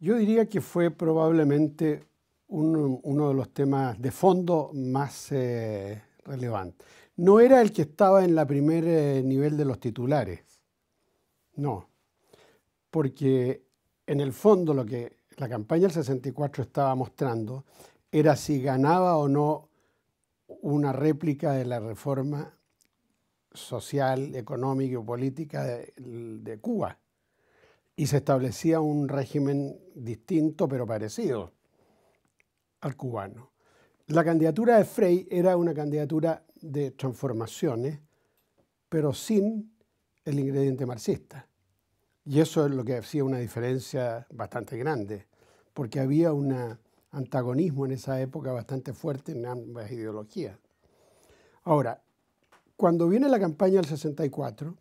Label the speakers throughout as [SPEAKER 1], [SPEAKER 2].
[SPEAKER 1] Yo diría que fue probablemente uno de los temas de fondo más eh, relevantes. No era el que estaba en la primer eh, nivel de los titulares, no, porque en el fondo lo que la campaña del 64 estaba mostrando era si ganaba o no una réplica de la reforma social, económica y política de Cuba y se establecía un régimen distinto pero parecido al cubano. La candidatura de Frey era una candidatura de transformaciones, pero sin el ingrediente marxista. Y eso es lo que hacía una diferencia bastante grande, porque había un antagonismo en esa época bastante fuerte en ambas ideologías. Ahora, cuando viene la campaña del 64,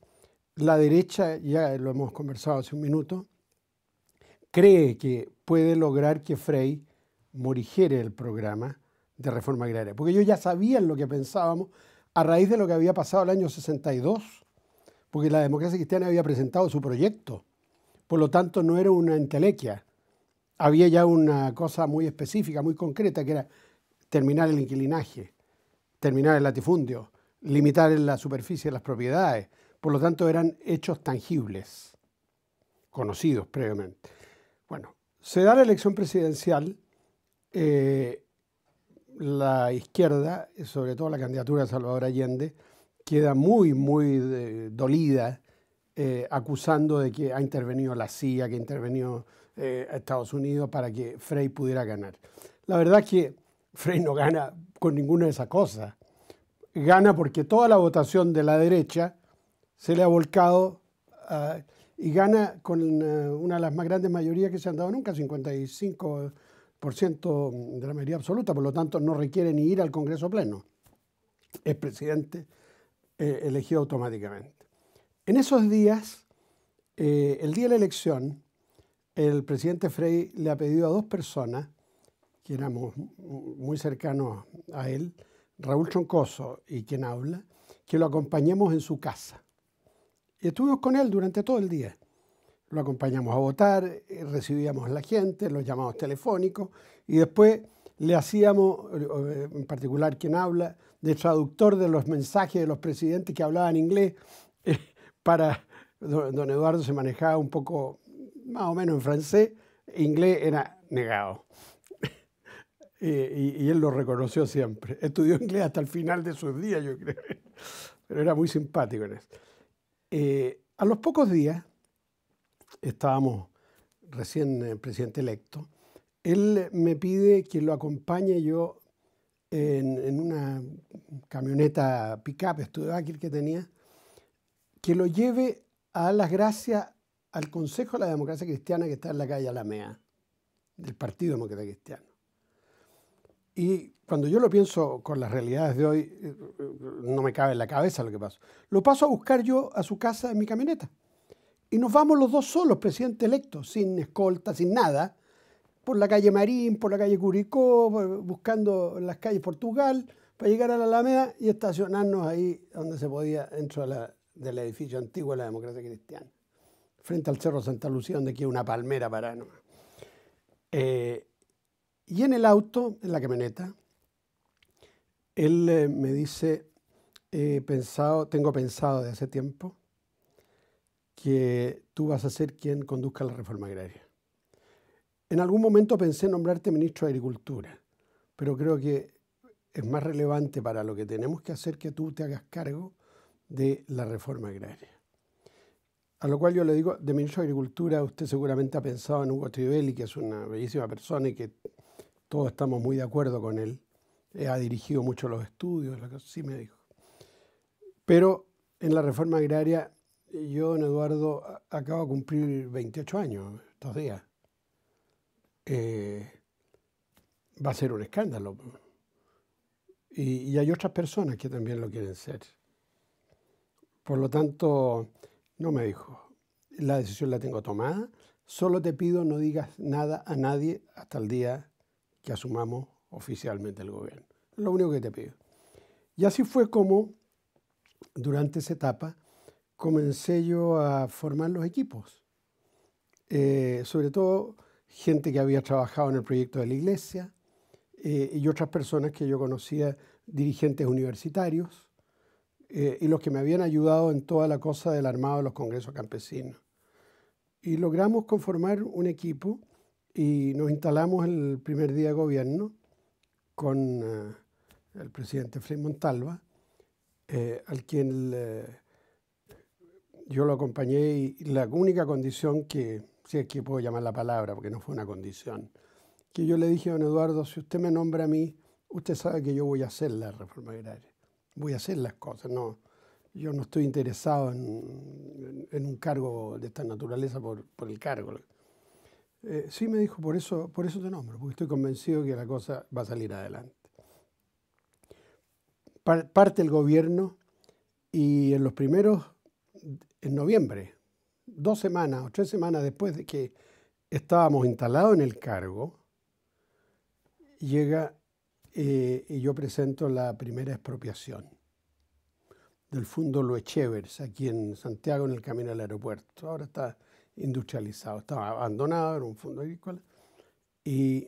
[SPEAKER 1] la derecha, ya lo hemos conversado hace un minuto, cree que puede lograr que Frey morigere el programa de reforma agraria, porque ellos ya sabían lo que pensábamos a raíz de lo que había pasado el año 62, porque la democracia cristiana había presentado su proyecto, por lo tanto no era una entelequia, había ya una cosa muy específica, muy concreta, que era terminar el inquilinaje, terminar el latifundio, limitar la superficie de las propiedades, por lo tanto, eran hechos tangibles, conocidos previamente. Bueno, se da la elección presidencial, eh, la izquierda, sobre todo la candidatura de Salvador Allende, queda muy, muy eh, dolida, eh, acusando de que ha intervenido la CIA, que ha intervenido Estados Unidos para que Frey pudiera ganar. La verdad es que Frey no gana con ninguna de esas cosas. Gana porque toda la votación de la derecha se le ha volcado ah, y gana con eh, una de las más grandes mayorías que se han dado nunca, 55% de la mayoría absoluta, por lo tanto no requiere ni ir al Congreso Pleno. Es presidente eh, elegido automáticamente. En esos días, eh, el día de la elección, el presidente Frey le ha pedido a dos personas, que éramos muy cercanos a él, Raúl Choncoso y quien habla, que lo acompañemos en su casa. Y estuvimos con él durante todo el día. Lo acompañamos a votar, eh, recibíamos la gente, los llamados telefónicos y después le hacíamos, eh, eh, en particular quien habla, de traductor de los mensajes de los presidentes que hablaban inglés, para don Eduardo se manejaba un poco más o menos en francés, e inglés era negado. y, y, él lo reconoció siempre. Estudió inglés hasta el final de sus días, yo creo. Pero era muy simpático en eso. Eh, a los pocos días, estábamos recién eh, presidente electo, él me pide que lo acompañe yo en, una camioneta pick-up, que tenía, que lo lleve a las gracias al Consejo de la Democracia Cristiana que está en la calle Alamea, del Partido Democrático Cristiano. Y cuando yo lo pienso con las realidades de hoy, eh, eh, no me cabe en la cabeza lo que pasó Lo paso a buscar yo a su casa en mi camioneta. Y nos vamos los dos solos, presidente electo, sin escolta, sin nada, por la calle Marín, por la calle Curicó, buscando las calles Portugal, para llegar a la Alameda y estacionarnos ahí donde se podía, dentro del edificio antiguo de la democracia cristiana, frente al Cerro Santa Lucía, donde queda una palmera para y en el auto, en la camioneta, él eh, me dice, he pensado, tengo pensado desde hace tiempo que tú vas a ser quien conduzca la reforma agraria. En algún momento pensé nombrarte ministro de Agricultura, pero creo que es más relevante para lo que tenemos que hacer que tú te hagas cargo de la reforma agraria. A lo cual yo le digo, de ministro de Agricultura, usted seguramente ha pensado en Hugo Trivelli, que es una bellísima persona y que todos estamos muy de acuerdo con él, eh, ha dirigido mucho los estudios, sí me dijo. Pero en la reforma agraria, yo, don Eduardo, acabo de cumplir 28 años estos días. Eh, va a ser un escándalo. Y, y, hay otras personas que también lo quieren ser. Por lo tanto, no me dijo, la decisión la tengo tomada, solo te pido no digas nada a nadie hasta el día que asumamos oficialmente el gobierno. lo único que te pido. Y así fue como, durante esa etapa, comencé yo a formar los equipos. Eh, sobre todo gente que había trabajado en el proyecto de la iglesia eh, y otras personas que yo conocía, dirigentes universitarios, eh, y los que me habían ayudado en toda la cosa del armado de los congresos campesinos. Y logramos conformar un equipo y nos instalamos el primer día de gobierno con eh, el presidente Frei Montalva, eh, al quien eh, yo lo acompañé y la única condición que, si es que puedo llamar la palabra, porque no fue una condición, que yo le dije a don Eduardo, si usted me nombra a mí, usted sabe que yo voy a hacer la reforma agraria, voy a hacer las cosas, no, yo no estoy interesado en, un cargo de esta naturaleza por, por el cargo eh, sí, me dijo, por eso, por eso te nombro, porque estoy convencido que la cosa va a salir adelante. Parte el gobierno y en los primeros, en noviembre, dos semanas o tres semanas después de que estábamos instalados en el cargo, llega eh, y yo presento la primera expropiación del Fundo Loechevers aquí en Santiago, en el camino al aeropuerto. Ahora está industrializado, estaba abandonado, era un fondo agrícola. Y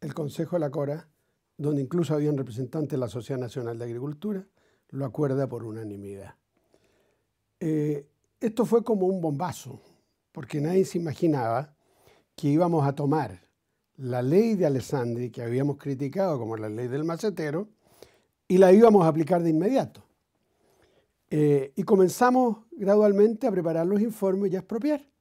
[SPEAKER 1] el Consejo de la Cora, donde incluso había un representante de la Sociedad Nacional de Agricultura, lo acuerda por unanimidad. Eh, esto fue como un bombazo, porque nadie se imaginaba que íbamos a tomar la ley de Alessandri, que habíamos criticado como la ley del macetero, y la íbamos a aplicar de inmediato. Eh, y comenzamos gradualmente a preparar los informes y a expropiar.